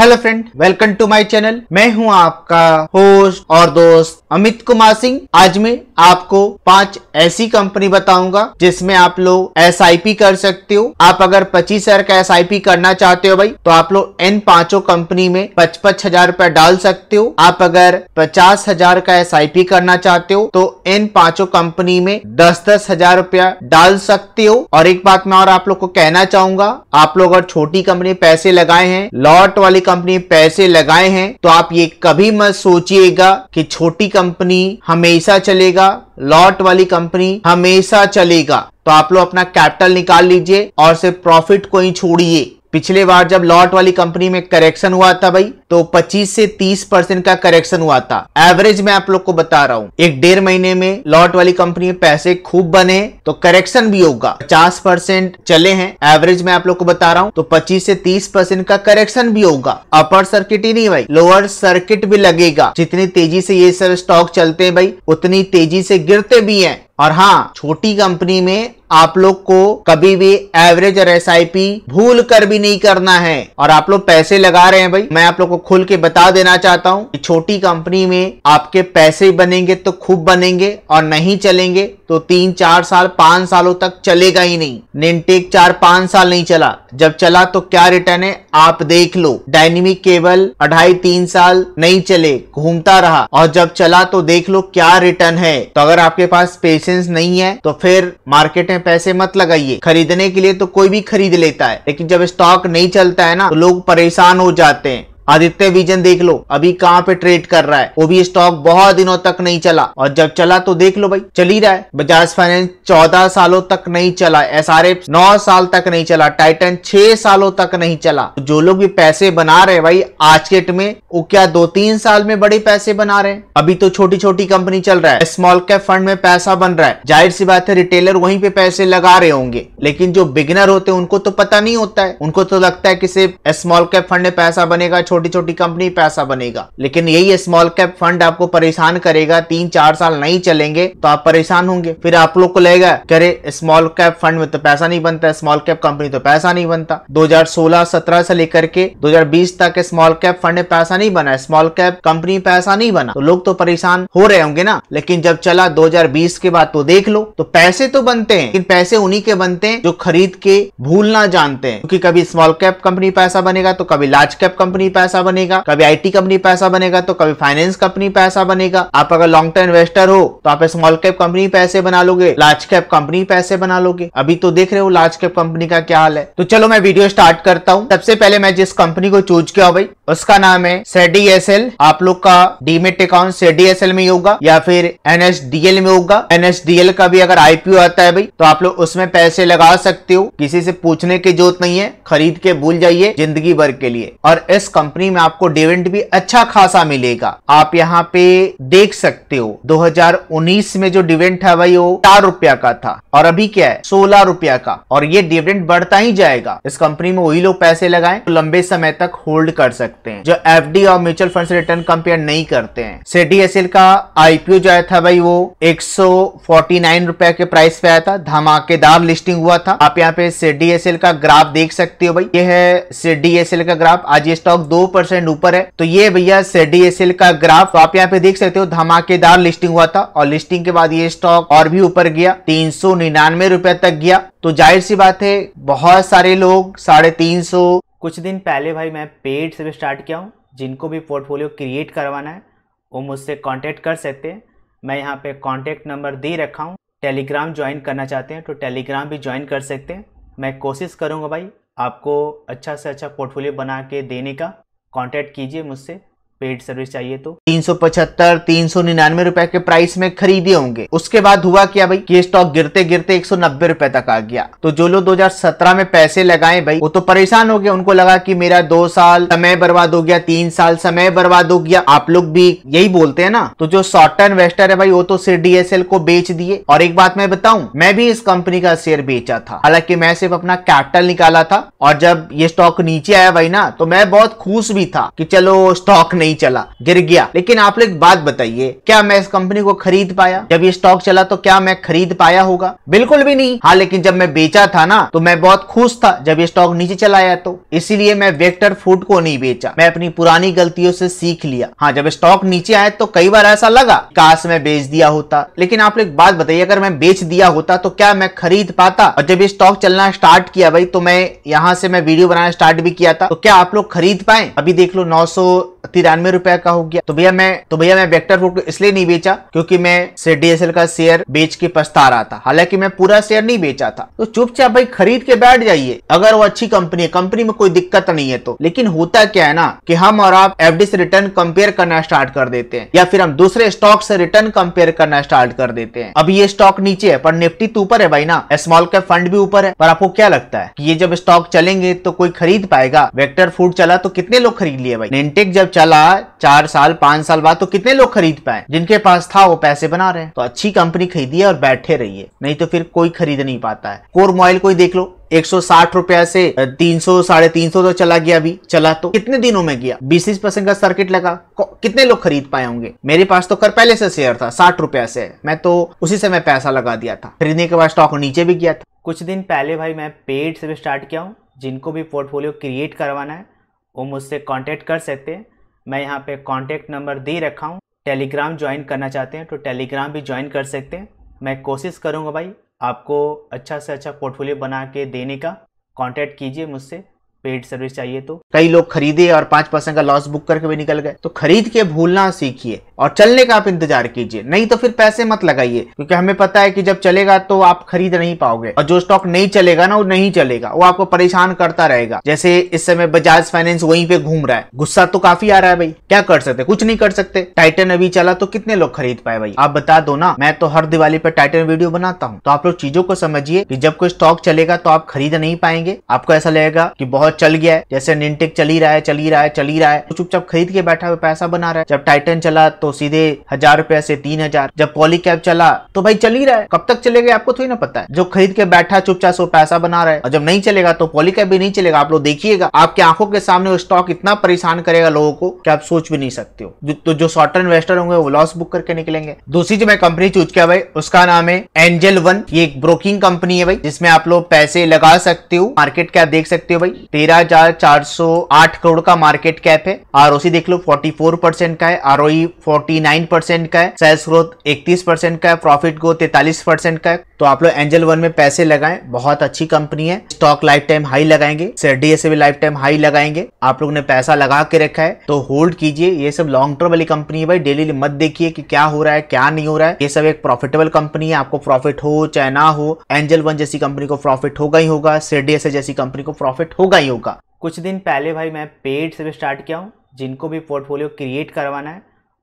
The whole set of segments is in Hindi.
hello friend welcome to my channel मैं हूं आपका होस्ट और दोस्त अमित कुमार सिंह आज मैं आपको पांच ऐसी कंपनी बताऊंगा जिसमें आप लोग एस कर सकते हो आप अगर पच्चीस हजार का एस करना चाहते हो भाई तो आप लोग इन पांचों कंपनी में पचपच हजार रूपए डाल सकते हो आप अगर पचास हजार का एस करना चाहते हो तो इन पांचों कंपनी में दस दस हजार रूपया डाल सकते हो और एक बात मैं और आप लोग को कहना चाहूंगा आप लोग अगर छोटी कंपनी पैसे लगाए हैं लॉट वाली कंपनी पैसे लगाए हैं तो आप ये कभी मत सोचिएगा कि छोटी कंपनी हमेशा चलेगा लॉट वाली कंपनी हमेशा चलेगा तो आप लोग अपना कैपिटल निकाल लीजिए और सिर्फ प्रॉफिट को ही छोड़िए पिछले बार जब लॉट वाली कंपनी में करेक्शन हुआ था भाई तो 25 से 30 परसेंट का करेक्शन हुआ था एवरेज मैं आप लोग को बता रहा हूँ एक डेढ़ महीने में लॉट वाली कंपनी पैसे खूब बने तो करेक्शन भी होगा 50 परसेंट चले हैं एवरेज मैं आप लोग को बता रहा हूँ तो 25 से 30 परसेंट का करेक्शन भी होगा अपर सर्किट ही नहीं भाई लोअर सर्किट भी लगेगा जितनी तेजी से ये सब स्टॉक चलते है भाई उतनी तेजी से गिरते भी है और हाँ छोटी कंपनी में आप लोग को कभी भी एवरेज और एस भूल कर भी नहीं करना है और आप लोग पैसे लगा रहे हैं भाई मैं आप लोग को खुल के बता देना चाहता हूँ छोटी कंपनी में आपके पैसे बनेंगे तो खूब बनेंगे और नहीं चलेंगे तो तीन चार साल पांच सालों तक चलेगा ही नहीं निनटेक चार पांच साल नहीं चला जब चला तो क्या रिटर्न है आप देख लो डायनेमिक केबल अढ़ाई तीन साल नहीं चले घूमता रहा और जब चला तो देख लो क्या रिटर्न है तो अगर आपके पास पेशेंस नहीं है तो फिर मार्केट में पैसे मत लगाइए खरीदने के लिए तो कोई भी खरीद लेता है लेकिन जब स्टॉक नहीं चलता है ना तो लोग परेशान हो जाते हैं आदित्य विजन देख लो अभी कहाँ पे ट्रेड कर रहा है वो भी स्टॉक बहुत दिनों तक नहीं चला और जब चला तो देख लो भाई चल ही रहा है बजाज फाइनेंस चौदह सालों तक नहीं चला एस आर एफ नौ साल तक नहीं चला टाइटन छह सालों तक नहीं चला तो जो लोग भी पैसे बना रहे भाई आज के डेट में वो क्या दो तीन साल में बड़े पैसे बना रहे हैं अभी तो छोटी छोटी कंपनी चल रहा है स्मॉल कैप फंड में पैसा बन रहा है जाहिर सी बात है रिटेलर वही पे पैसे लगा रहे होंगे लेकिन जो बिगनर होते हैं उनको तो पता नहीं होता है उनको तो लगता है कि सिर्फ स्मॉल कैप फंड में पैसा बनेगा छोटे छोटी छोटी कंपनी पैसा बनेगा लेकिन यही स्मॉल कैप फंड आपको परेशान करेगा तीन चार साल नहीं चलेंगे तो आप परेशान होंगे फिर आप लोग को लेगा करे स्मॉल कैप फंड में तो पैसा नहीं बनता स्मॉल कैप कंपनी तो पैसा नहीं बनता दो हजार से लेकर के दो तक स्मॉल कैप फंड में पैसा नहीं बना स्मॉल कैप कंपनी पैसा नहीं बना तो लोग तो परेशान हो रहे होंगे ना लेकिन जब चला 2020 के बाद तो देख लो तो पैसे तो बनते हैं लेकिन पैसे उन्हीं के बनते हैं जो खरीद के भूलना जानते हैं क्योंकि कभी स्मॉल कैप कंपनी पैसा बनेगा तो कभी लार्ज कैप कंपनी पैसा पैसा बनेगा कभी आईटी कंपनी पैसा बनेगा तो कभी फाइनेंस कंपनी पैसा बनेगा आप अगर लॉन्ग टर्म इन्वेस्टर हो तो आप स्मॉल कैप कंपनी पैसे बना लोगे लार्ज कैप कंपनी पैसे बना लोगे अभी तो देख रहे हो लार्ज कैप कंपनी का क्या हाल है तो चलो मैं वीडियो स्टार्ट करता हूँ सबसे पहले मैं जिस कंपनी को चूज किया भाई उसका नाम है सेडी आप लोग का डीमेट अकाउंट सेडी में ही होगा या फिर एनएसडीएल में होगा एनएसडीएल का भी अगर आईपीओ आता है भाई तो आप लोग उसमें पैसे लगा सकते हो किसी से पूछने की जरूरत नहीं है खरीद के भूल जाइए जिंदगी भर के लिए और इस कंपनी कंपनी में आपको डिविडेंड भी अच्छा खासा मिलेगा आप यहाँ पे देख सकते हो 2019 में जो डिविडेंड था भाई वो चार रुपया का था और अभी क्या है सोलह रुपया का और ये डिविडेंड बढ़ता ही जाएगा इस कंपनी में वही लोग पैसे लगाए तो लंबे समय तक होल्ड कर सकते हैं जो एफ और म्यूचुअल फंड रिटर्न कंपेयर नहीं करते हैं सीडीएसएल का आईपीओ जो आया था भाई वो एक रुपया के प्राइस पे आया था धमाकेदार लिस्टिंग हुआ था आप यहाँ पे सीडीएसएल का ग्राफ देख सकते हो भाई ये है सीडीएसएल का ग्राफ आज ये स्टॉक दो परसेंट ऊपर है तो ये भैया सेडीएसएल का ग्राफ तो आप यहाँ पे देख सकते हो धमाकेदार लिस्टिंग हुआ था और लिस्टिंग के बाद ये स्टॉक और भी ऊपर गया तीन सौ निन्यानवे रुपए तक गया तो जाहिर सी बात है बहुत सारे लोग साढ़े तीन सौ कुछ दिन पहले भाई मैं पेड से भी स्टार्ट किया हूँ जिनको भी पोर्टफोलियो क्रिएट करवाना है वो मुझसे कांटेक्ट कर सकते हैं मैं यहाँ पे कांटेक्ट नंबर दे रखा हूँ टेलीग्राम ज्वाइन करना चाहते हैं तो टेलीग्राम भी ज्वाइन कर सकते हैं मैं कोशिश करूँगा भाई आपको अच्छा से अच्छा पोर्टफोलियो बना के देने का कांटेक्ट कीजिए मुझसे पेड सर्विस चाहिए तो तीन सौ पचहत्तर तीन सौ निन्यानवे रुपए के प्राइस में खरीदे होंगे उसके बाद हुआ क्या भाई ये स्टॉक गिरते गिरते एक सौ नब्बे रुपए तक आ गया तो जो लोग 2017 में पैसे लगाए भाई वो तो परेशान हो गया उनको लगा कि मेरा दो साल समय बर्बाद हो गया तीन साल समय बर्बाद हो गया आप लोग भी यही बोलते है ना तो जो शॉर्ट टर्म इन्वेस्टर है भाई वो तो सिर्फ डीएसएल को बेच दिए और एक बात मैं बताऊ मैं भी इस कंपनी का शेयर बेचा था हालांकि मैं सिर्फ अपना कैपिटल निकाला था और जब ये स्टॉक नीचे आया भाई ना तो मैं बहुत खुश भी था कि चलो स्टॉक नहीं नहीं चला गिर गया लेकिन आप लोग बात बताइए क्या मैं इस कंपनी को खरीद पाया जब ये स्टॉक चला तो क्या मैं खरीद पाया होगा बिल्कुल भी नहीं हाँ लेकिन जब मैं बेचा था ना तो मैं बहुत खुश था जब ये स्टॉक नीचे चलाया तो इसीलिए मैं वेक्टर फूड को नहीं बेचा मैं अपनी पुरानी गलतियों से सीख लिया हाँ जब स्टॉक नीचे आया तो कई बार ऐसा लगा काश मैं बेच दिया होता लेकिन आप लोग बात बताइए अगर मैं बेच दिया होता तो क्या मैं खरीद पाता और जब ये स्टॉक चलना स्टार्ट किया भाई तो मैं यहाँ से मैं वीडियो बनाना स्टार्ट भी किया था तो क्या आप लोग खरीद पाए अभी देख लो नौ तिरानवे रुपए का हो गया तो भैया मैं तो भैया मैं वेक्टर फूड को इसलिए नहीं बेचा क्योंकि मैं डीएसएल का शेयर बेच के पछता रहा था हालांकि मैं पूरा शेयर नहीं बेचा था तो चुपचाप भाई खरीद के बैठ जाइए अगर वो अच्छी कंपनी है कंपनी में कोई दिक्कत नहीं है तो लेकिन होता क्या है ना कि हम और आप एफडी से रिटर्न कंपेयर करना स्टार्ट कर देते हैं या फिर हम दूसरे स्टॉक से रिटर्न कंपेयर करना स्टार्ट कर देते हैं अब ये स्टॉक नीचे है पर निफ्टी तो ऊपर है भाई ना स्मॉल कैप फंड भी ऊपर है पर आपको क्या लगता है कि ये जब स्टॉक चलेंगे तो कोई खरीद पाएगा वेक्टर फूड चला तो कितने लोग खरीद लिए भाई नेंटेक जब चला चार साल पांच साल बाद तो कितने लोग खरीद पाए जिनके पास था वो पैसे बना रहे हैं तो अच्छी कंपनी खरीदिए और बैठे रहिए नहीं तो फिर कोई खरीद नहीं पाता है कोर मोबाइल कोई देख लो 160 रुपया से 300 साढ़े तीन तो चला गया अभी चला तो कितने दिनों में गया बीस तीस परसेंट का सर्किट लगा कितने लोग खरीद पाए होंगे मेरे पास तो कर पहले से शेयर था साठ रुपया से मैं तो उसी समय पैसा लगा दिया था खरीदने के बाद स्टॉक नीचे भी गया था कुछ दिन पहले भाई मैं पेड से भी स्टार्ट किया हूँ जिनको भी पोर्टफोलियो क्रिएट करवाना है वो मुझसे कॉन्टेक्ट कर सकते हैं मैं यहाँ पे कॉन्टेक्ट नंबर दे रखा हूँ टेलीग्राम ज्वाइन करना चाहते हैं तो टेलीग्राम भी ज्वाइन कर सकते हैं मैं कोशिश करूँगा भाई आपको अच्छा से अच्छा पोर्टफोलियो बना के देने का कॉन्टेक्ट कीजिए मुझसे पेड सर्विस चाहिए तो कई लोग खरीदे और पांच परसेंट का लॉस बुक करके भी निकल गए तो खरीद के भूलना सीखिए और चलने का आप इंतजार कीजिए नहीं तो फिर पैसे मत लगाइए क्योंकि हमें पता है कि जब चलेगा तो आप खरीद नहीं पाओगे और जो स्टॉक नहीं चलेगा ना वो नहीं चलेगा वो आपको परेशान करता रहेगा जैसे इस समय बजाज फाइनेंस वहीं पे घूम रहा है गुस्सा तो काफी आ रहा है भाई क्या कर सकते कुछ नहीं कर सकते टाइटन अभी चला तो कितने लोग खरीद पाए भाई आप बता दो ना मैं तो हर दिवाली पे टाइटन वीडियो बनाता हूँ तो आप लोग चीजों को समझिए कि जब कोई स्टॉक चलेगा तो आप खरीद नहीं पाएंगे आपको ऐसा लगेगा कि बहुत बहुत चल गया है जैसे निंटेक चल ही रहा है चल ही रहा है चल ही रहा है तो चुपचाप खरीद के बैठा हुआ पैसा बना रहा है जब टाइटन चला तो सीधे हजार रुपए से तीन हजार जब पॉली कैब चला तो भाई चल ही रहा है कब तक चलेगा आपको थोड़ी ना पता है जो खरीद के बैठा चुपचाप सो पैसा बना रहा है और जब नहीं चलेगा तो पॉली कैब भी नहीं चलेगा आप लोग देखिएगा आपके आंखों के सामने वो स्टॉक इतना परेशान करेगा लोगों को कि आप सोच भी नहीं सकते हो तो जो शॉर्ट टर्म इन्वेस्टर होंगे वो लॉस बुक करके निकलेंगे दूसरी जो मैं कंपनी चूज किया भाई उसका नाम है एंजल वन ये एक ब्रोकिंग कंपनी है भाई जिसमें आप लोग पैसे लगा सकते हो मार्केट क्या देख सकते हो भाई तेरह हजार चार सौ आठ करोड़ का मार्केट कैप है आर देख लो फोर्टी फोर परसेंट का है आर फोर्टी नाइन परसेंट का है सेल्स ग्रोथ इकतीस परसेंट का है प्रॉफिट ग्रोथ तैतालीस परसेंट का है तो आप लोग एंजल वन में पैसे लगाएं बहुत अच्छी कंपनी है स्टॉक लाइफ टाइम हाई लगाएंगे सेडी से भी लाइफ टाइम हाई लगाएंगे आप लोग ने पैसा लगा के रखा है तो होल्ड कीजिए ये सब लॉन्ग टर्म वाली कंपनी है भाई डेली मत देखिए कि क्या हो रहा है क्या नहीं हो रहा है ये सब एक प्रॉफिटेबल कंपनी है आपको प्रॉफिट हो चाहे ना हो एंजल वन जैसी कंपनी को प्रॉफिट होगा ही होगा सेडी जैसी कंपनी को प्रॉफिट होगा ही नहीं होगा कुछ दिन पहले भाई मैं पेड से भी स्टार्ट किया हूँ जिनको भी पोर्टफोलियो क्रिएट करवाना है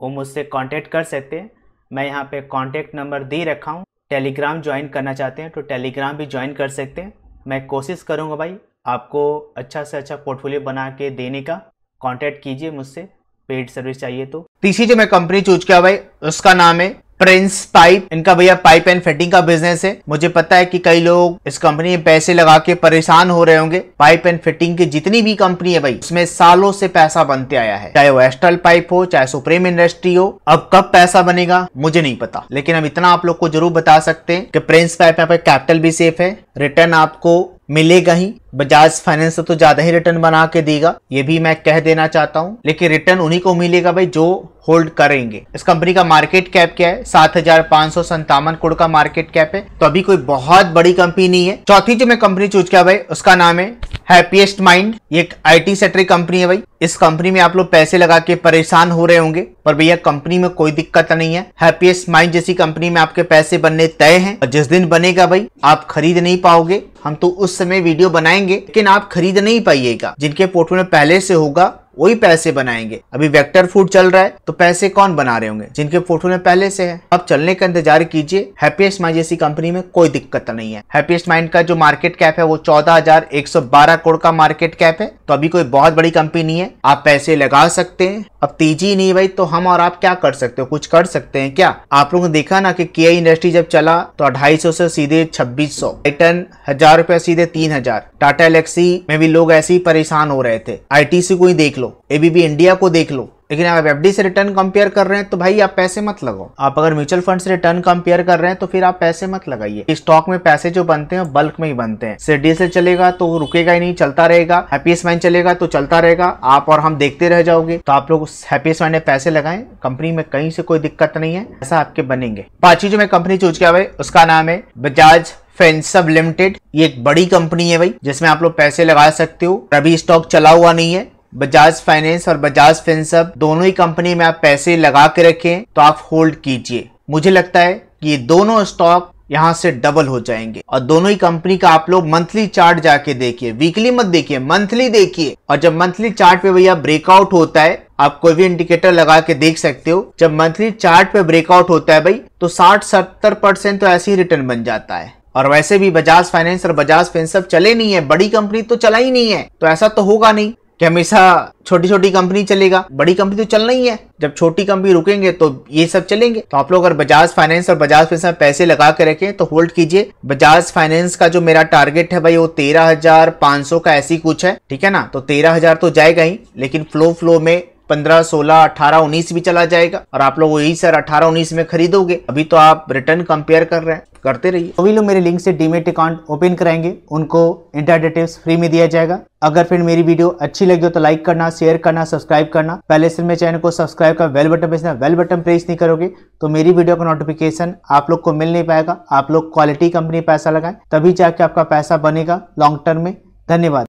वो मुझसे कॉन्टेक्ट कर सकते हैं मैं यहाँ पे कॉन्टेक्ट नंबर दे रखा हूँ टेलीग्राम ज्वाइन करना चाहते हैं तो टेलीग्राम भी ज्वाइन कर सकते हैं मैं कोशिश करूँगा भाई आपको अच्छा से अच्छा पोर्टफोलियो बना के देने का कांटेक्ट कीजिए मुझसे पेड सर्विस चाहिए तो तीसरी जो मैं कंपनी चूज किया भाई उसका नाम है प्रिंस पाइप इनका भैया पाइप एंड फिटिंग का बिजनेस है मुझे पता है कि कई लोग इस कंपनी में पैसे लगा के परेशान हो रहे होंगे पाइप एंड फिटिंग की जितनी भी कंपनी है भाई उसमें सालों से पैसा बनते आया है चाहे वो एस्ट्रल पाइप हो चाहे सुप्रीम इंडस्ट्री हो अब कब पैसा बनेगा मुझे नहीं पता लेकिन हम इतना आप लोग को जरूर बता सकते हैं कि प्रिंस पाइप यहाँ पे कैपिटल भी सेफ है रिटर्न आपको मिलेगा ही बजाज फाइनेंस से तो ज्यादा ही रिटर्न बना के देगा ये भी मैं कह देना चाहता हूँ लेकिन रिटर्न उन्हीं को मिलेगा भाई जो होल्ड करेंगे इस कंपनी का मार्केट कैप क्या है सात हजार पांच सौ संतावन करोड़ का मार्केट कैप है तो अभी कोई बहुत बड़ी कंपनी नहीं है चौथी जो मैं कंपनी चूज किया भाई उसका नाम है हैप्पीएस्ट माइंड ये एक आईटी सेक्टर कंपनी है भाई इस कंपनी में आप लोग पैसे लगा के परेशान हो रहे होंगे पर भैया कंपनी में कोई दिक्कत नहीं है हैप्पीएस्ट माइंड जैसी कंपनी में आपके पैसे बनने तय हैं और जिस दिन बनेगा भाई आप खरीद नहीं पाओगे हम तो उस समय वीडियो बनाएंगे लेकिन आप खरीद नहीं पाइएगा जिनके पोर्टफोलियो पहले से होगा वही पैसे बनाएंगे अभी वेक्टर फूड चल रहा है तो पैसे कौन बना रहे होंगे जिनके में पहले से है अब चलने का इंतजार कीजिए हैप्पीएस्ट माइंड जैसी कंपनी में कोई दिक्कत नहीं है हैप्पीएस्ट माइंड का जो मार्केट कैप है वो चौदह करोड़ का मार्केट कैप है तो अभी कोई बहुत बड़ी कंपनी है आप पैसे लगा सकते हैं अब तेजी नहीं भाई तो हम और आप क्या कर सकते हो कुछ कर सकते हैं क्या आप लोगों ने देखा ना कि के इंडस्ट्री जब चला तो 250 सौ से सीधे छब्बीस सौ टाइटन हजार रुपए सीधे तीन हजार टाटा एलेक्सी में भी लोग ऐसे ही परेशान हो रहे थे आईटीसी को ही देख लो एबीबी इंडिया को देख लो लेकिन आप एफडी से रिटर्न कंपेयर कर रहे हैं तो भाई आप पैसे मत लगाओ आप अगर म्यूचुअल फंड से रिटर्न कंपेयर कर रहे हैं तो फिर आप पैसे मत लगाइए स्टॉक में पैसे जो बनते हैं बल्क में ही बनते हैं सीडी से चलेगा तो रुकेगा ही नहीं चलता रहेगा हैप्पीएस्ट माइंड चलेगा तो चलता रहेगा आप और हम देखते रह जाओगे तो आप लोग उस हैप्पीएस्ट माइंड में पैसे लगाए कंपनी में कहीं से कोई दिक्कत नहीं है ऐसा आपके बनेंगे पांचवी जो मैं कंपनी चूज किया भाई उसका नाम है बजाज फेंसब लिमिटेड ये एक बड़ी कंपनी है भाई जिसमें आप लोग पैसे लगा सकते हो अभी स्टॉक चला हुआ नहीं है बजाज फाइनेंस और बजाज फिनसब दोनों ही कंपनी में आप पैसे लगा के रखें तो आप होल्ड कीजिए मुझे लगता है कि ये दोनों स्टॉक यहाँ से डबल हो जाएंगे और दोनों ही कंपनी का आप लोग मंथली चार्ट जाके देखिए वीकली मत देखिए मंथली देखिए और जब मंथली चार्ट पे भैया ब्रेकआउट होता है आप कोई भी इंडिकेटर लगा के देख सकते हो जब मंथली चार्ट पे ब्रेकआउट होता है भाई तो 60-70 परसेंट तो ऐसे ही रिटर्न बन जाता है और वैसे भी बजाज फाइनेंस और बजाज फिन चले नहीं है बड़ी कंपनी तो चला ही नहीं है तो ऐसा तो होगा नहीं कि हमेशा छोटी छोटी कंपनी चलेगा बड़ी कंपनी तो चलना ही है जब छोटी कंपनी रुकेंगे तो ये सब चलेंगे तो आप लोग अगर बजाज फाइनेंस और बजाज फाइनेंस में पैसे लगा के रखें तो होल्ड कीजिए बजाज फाइनेंस का जो मेरा टारगेट है भाई वो तेरह हजार पांच सौ का ऐसी कुछ है ठीक है ना तो तेरह हजार तो जाएगा ही लेकिन फ्लो फ्लो में पंद्रह सोलह अठारह उन्नीस भी चला जाएगा और आप लोग वही सर अठारह उन्नीस में खरीदोगे अभी तो आप रिटर्न कंपेयर कर रहे हैं करते रहिए अभी लोग मेरे लिंक से डीमेट अकाउंट ओपन कराएंगे उनको इंटर डिटेल्स फ्री में दिया जाएगा अगर फिर मेरी वीडियो अच्छी लगी हो तो लाइक करना शेयर करना सब्सक्राइब करना पहले से मेरे चैनल को सब्सक्राइब कर बेल बटन भेजना बेल बटन प्रेस नहीं करोगे तो मेरी वीडियो का नोटिफिकेशन आप लोग को मिल नहीं पाएगा आप लोग क्वालिटी कंपनी पैसा लगाए तभी जाके आपका पैसा बनेगा लॉन्ग टर्म में धन्यवाद